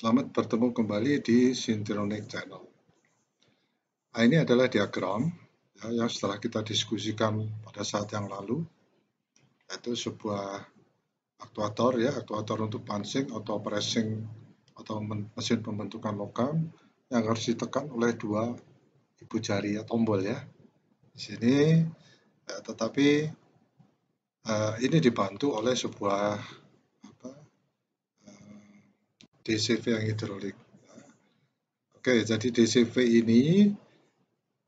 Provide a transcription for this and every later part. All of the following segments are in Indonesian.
Selamat bertemu kembali di Syntronic Channel. Nah, ini adalah diagram ya, yang setelah kita diskusikan pada saat yang lalu, itu sebuah aktuator ya, aktuator untuk pancing atau pressing atau mesin pembentukan logam yang harus ditekan oleh dua ibu jari ya, tombol ya. Di sini, ya, tetapi eh, ini dibantu oleh sebuah DCV yang hidrolik. Oke, jadi DCV ini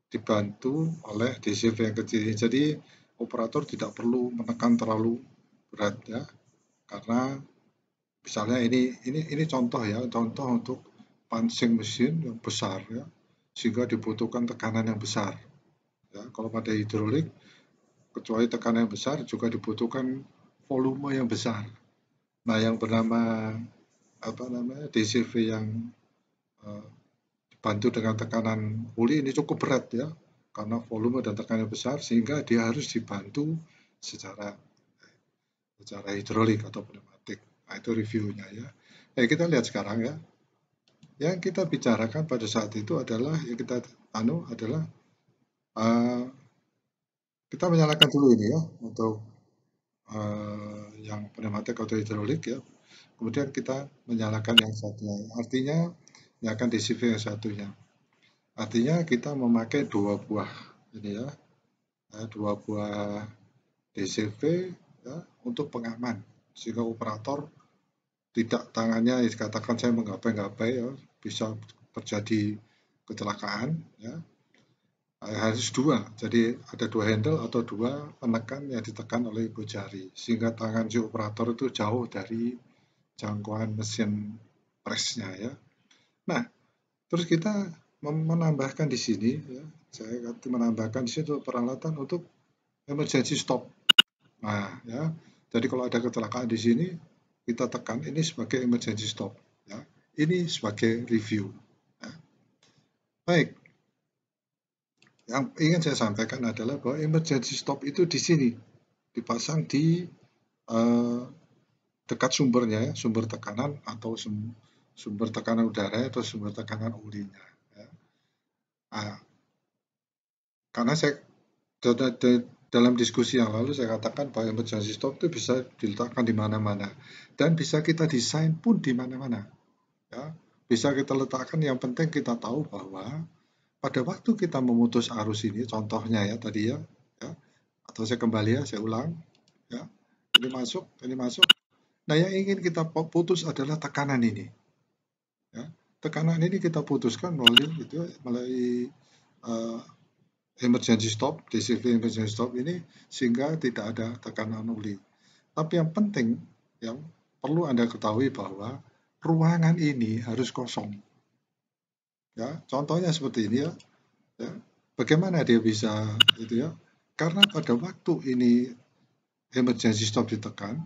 dibantu oleh DCV yang kecil. Jadi operator tidak perlu menekan terlalu berat ya, karena misalnya ini ini ini contoh ya, contoh untuk pancing mesin yang besar ya, sehingga dibutuhkan tekanan yang besar. Ya, kalau pada hidrolik, kecuali tekanan yang besar juga dibutuhkan volume yang besar. Nah, yang bernama apa namanya DCV yang eh, dibantu dengan tekanan oli ini cukup berat ya karena volume dan tekanannya besar sehingga dia harus dibantu secara eh, secara hidrolik atau pneumatik. Nah, itu reviewnya ya. Eh, kita lihat sekarang ya. Yang kita bicarakan pada saat itu adalah yang kita anu adalah uh, kita menyalakan dulu ini ya untuk uh, yang pneumatik atau hidrolik ya kemudian kita menyalakan yang satunya. Artinya yang akan disivir yang satunya. Artinya kita memakai dua buah ini ya, ya dua buah DCV ya, untuk pengaman sehingga operator tidak tangannya dikatakan ya, saya menggapai-gapai ya, bisa terjadi kecelakaan ya harus dua jadi ada dua handle atau dua penekan yang ditekan oleh ibu jari sehingga tangan si operator itu jauh dari jangkauan mesin presnya ya. Nah, terus kita menambahkan di sini ya, saya menambahkan di situ peralatan untuk emergency stop. Nah, ya. Jadi kalau ada kecelakaan di sini kita tekan ini sebagai emergency stop ya. Ini sebagai review. Ya. Baik. Yang ingin saya sampaikan adalah bahwa emergency stop itu di sini dipasang di uh, dekat sumbernya, ya, sumber tekanan atau sumber tekanan udara atau sumber tekanan ulinya. Ya. Nah, karena saya dalam diskusi yang lalu saya katakan bahwa emergency stop itu bisa diletakkan di mana-mana dan bisa kita desain pun di mana-mana. Ya, bisa kita letakkan yang penting kita tahu bahwa pada waktu kita memutus arus ini contohnya ya tadi ya, ya atau saya kembali ya saya ulang ya ini masuk ini masuk Nah, yang ingin kita putus adalah tekanan ini. Ya, tekanan ini kita putuskan melalui itu melalui uh, emergency stop, disiplin emergency stop ini sehingga tidak ada tekanan nuli. Tapi yang penting yang perlu Anda ketahui bahwa ruangan ini harus kosong. Ya, contohnya seperti ini ya. ya bagaimana dia bisa itu ya? Karena pada waktu ini emergency stop ditekan,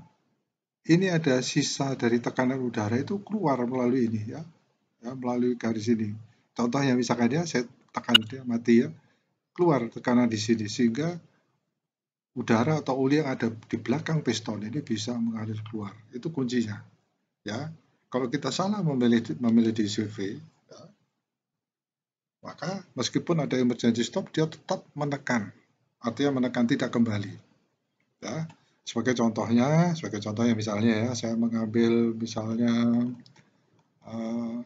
ini ada sisa dari tekanan udara itu keluar melalui ini ya, ya melalui garis ini. Contohnya misalkan dia ya, saya tekan dia mati ya, keluar tekanan di sini sehingga udara atau oli yang ada di belakang piston ini bisa mengalir keluar. Itu kuncinya. Ya, kalau kita salah memilih memilih di CV, ya, maka meskipun ada emergency stop dia tetap menekan, artinya menekan tidak kembali. Ya, sebagai contohnya, sebagai contohnya misalnya ya, saya mengambil misalnya uh,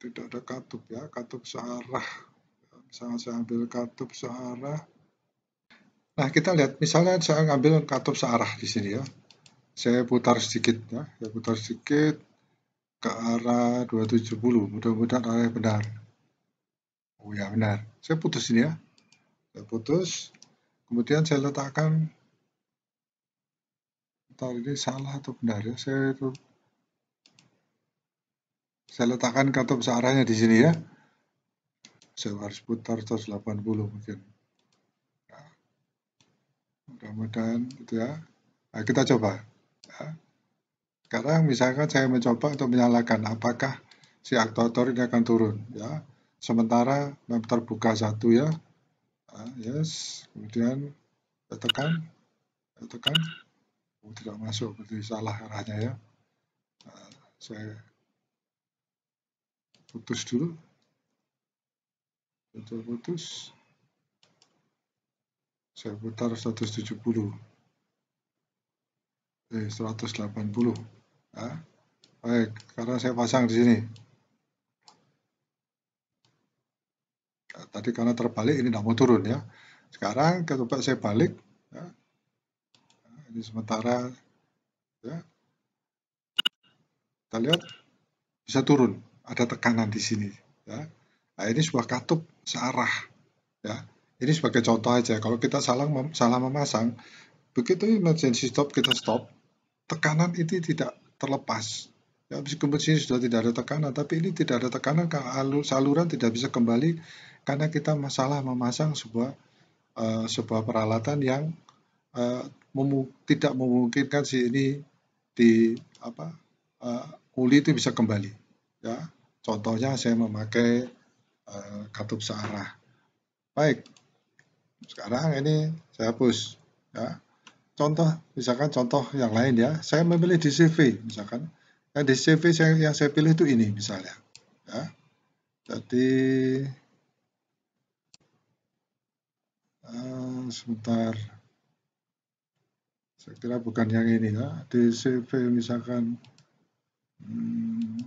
tidak ada katup ya, katup searah. Misalnya saya ambil katup searah. Nah, kita lihat misalnya saya ngambil katup searah di sini ya. Saya putar sedikit ya, saya putar sedikit ke arah 270. Mudah-mudahan arahnya benar. Oh ya benar. Saya putus ini ya. Saya putus kemudian saya letakkan tahu ini salah atau benar ya saya itu saya letakkan katup searahnya di sini ya saya harus putar 180 mungkin nah, mudah-mudahan itu ya nah, kita coba ya. sekarang misalkan saya mencoba untuk menyalakan apakah si aktuator ini akan turun ya sementara memperbuka terbuka satu ya ah, yes kemudian saya tekan saya tekan oh, tidak masuk berarti salah arahnya ya Nah, saya putus dulu betul putus saya putar 170 eh 180 ah. baik karena saya pasang di sini tadi karena terbalik ini tidak mau turun ya. Sekarang coba saya balik. Ya. Ini sementara. Ya. Kita lihat bisa turun. Ada tekanan di sini. Ya. Nah, ini sebuah katup searah. Ya. Ini sebagai contoh aja. Kalau kita salah, mem salah memasang, begitu emergency stop kita stop, tekanan itu tidak terlepas. Ya, meskipun sini sudah tidak ada tekanan, tapi ini tidak ada tekanan, saluran tidak bisa kembali karena kita masalah memasang sebuah uh, sebuah peralatan yang uh, memu tidak memungkinkan si ini di apa uh, eh, uli itu bisa kembali ya contohnya saya memakai uh, katup searah baik sekarang ini saya hapus ya contoh misalkan contoh yang lain ya saya memilih di CV misalkan yang di CV yang saya pilih itu ini misalnya ya jadi Ah, sebentar saya kira bukan yang ini ya di CV misalkan hmm,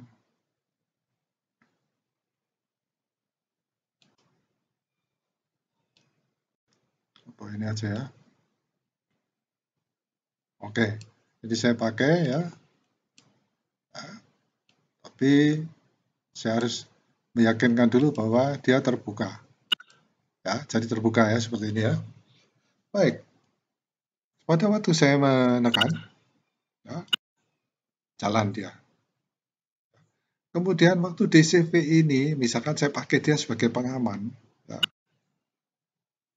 apa ini aja ya oke jadi saya pakai ya tapi saya harus meyakinkan dulu bahwa dia terbuka Ya, jadi terbuka ya seperti ini ya. Baik. Pada waktu saya menekan, ya, jalan dia. Kemudian waktu DCV ini, misalkan saya pakai dia sebagai pengaman, ya,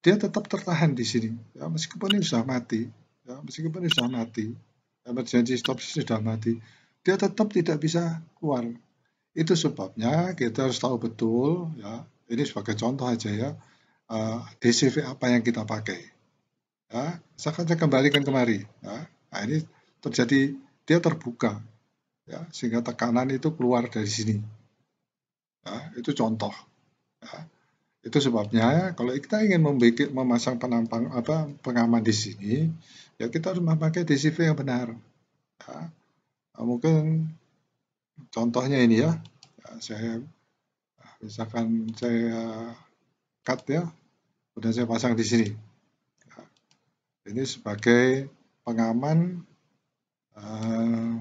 dia tetap tertahan di sini. Ya, meskipun ini sudah mati, ya, meskipun ini sudah mati, emergency stop sudah mati, dia tetap tidak bisa keluar. Itu sebabnya kita harus tahu betul, ya, ini sebagai contoh aja ya, uh, ah, DCV apa yang kita pakai. Ya, saya akan saya kembalikan kemari. Ya. Nah, ini terjadi dia terbuka, ya, sehingga tekanan itu keluar dari sini. Ya, itu contoh. Ya. Itu sebabnya kalau kita ingin membuat, memasang penampang apa pengaman di sini, ya kita harus memakai DCV yang benar. Ya. Nah, mungkin contohnya ini ya, ya saya misalkan saya cut ya Kemudian saya pasang di sini. Ini sebagai pengaman uh,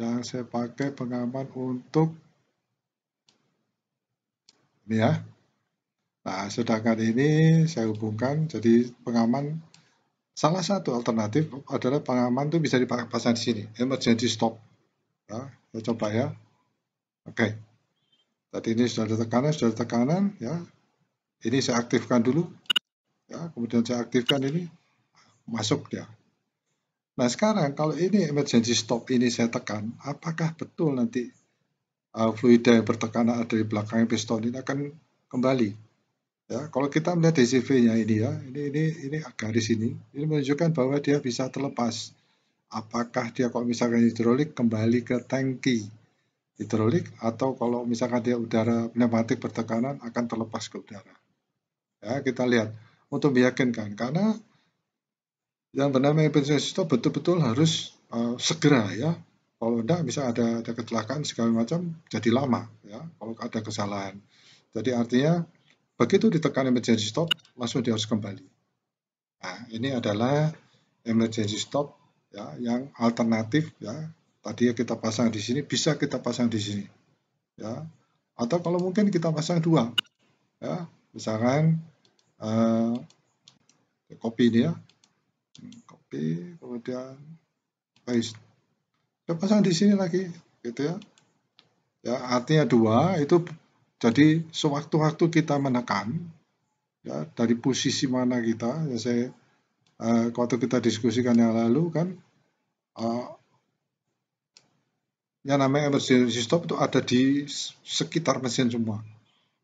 yang saya pakai pengaman untuk ini ya. Nah, sedangkan ini saya hubungkan jadi pengaman salah satu alternatif adalah pengaman itu bisa dipasang di sini, emergency stop. Ya, saya coba ya. Oke. Okay. Tadi ini sudah ada tekanan, sudah ada tekanan, ya. Ini saya aktifkan dulu, ya. Kemudian saya aktifkan ini, masuk ya. Nah sekarang kalau ini emergency stop ini saya tekan, apakah betul nanti uh, fluida yang bertekanan ada di belakang piston ini akan kembali? Ya, kalau kita melihat DCV-nya ini ya, ini ini ini agak di sini. ini menunjukkan bahwa dia bisa terlepas. Apakah dia kalau misalkan hidrolik kembali ke tangki? hidrolik atau kalau misalkan dia udara pneumatik bertekanan akan terlepas ke udara. Ya, kita lihat untuk meyakinkan karena yang bernama emergency stop betul-betul harus uh, segera ya. Kalau tidak bisa ada, ada kecelakaan segala macam jadi lama ya kalau ada kesalahan. Jadi artinya begitu ditekan emergency stop langsung dia harus kembali. Nah, ini adalah emergency stop ya yang alternatif ya tadi kita pasang di sini bisa kita pasang di sini ya atau kalau mungkin kita pasang dua ya misalkan uh, eh, copy ini ya copy hmm, kemudian paste kita pasang di sini lagi gitu ya ya artinya dua itu jadi sewaktu-waktu kita menekan ya dari posisi mana kita ya saya uh, waktu kita diskusikan yang lalu kan uh, yang namanya emergency stop itu ada di sekitar mesin semua.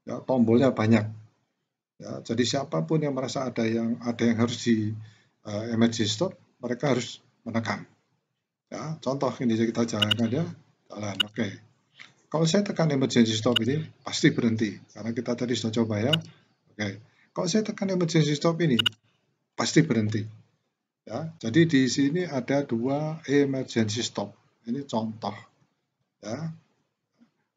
Ya, tombolnya banyak. Ya, jadi siapapun yang merasa ada yang ada yang harus di uh, emergency stop, mereka harus menekan. Ya, contoh ini kita jalankan ya, jalan. Oke. Okay. Kalau saya tekan emergency stop ini pasti berhenti karena kita tadi sudah coba ya. Oke. Okay. Kalau saya tekan emergency stop ini pasti berhenti. Ya, jadi di sini ada dua emergency stop. Ini contoh ya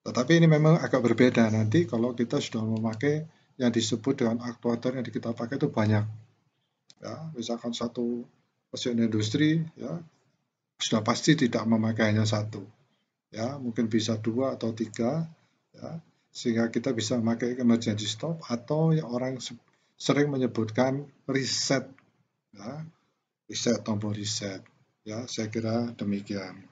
tetapi ini memang agak berbeda nanti kalau kita sudah memakai yang disebut dengan aktuator yang kita pakai itu banyak ya misalkan satu mesin industri ya sudah pasti tidak memakainya satu ya mungkin bisa dua atau tiga ya sehingga kita bisa memakai emergency stop atau yang orang sering menyebutkan reset ya reset tombol reset ya saya kira demikian